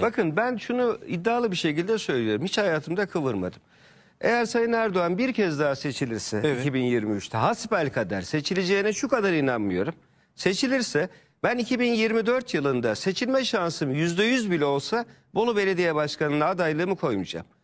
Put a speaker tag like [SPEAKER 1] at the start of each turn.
[SPEAKER 1] Bakın ben şunu iddialı bir şekilde söylüyorum. Hiç hayatımda kıvırmadım. Eğer Sayın Erdoğan bir kez daha seçilirse Evet. 2023'te hasbel kadar seçileceğine şu kadar inanmıyorum. Seçilirse ben 2024 yılında seçilme şansım %100 bile olsa Bolu Belediye Başkanı'na adaylığımı koymayacağım.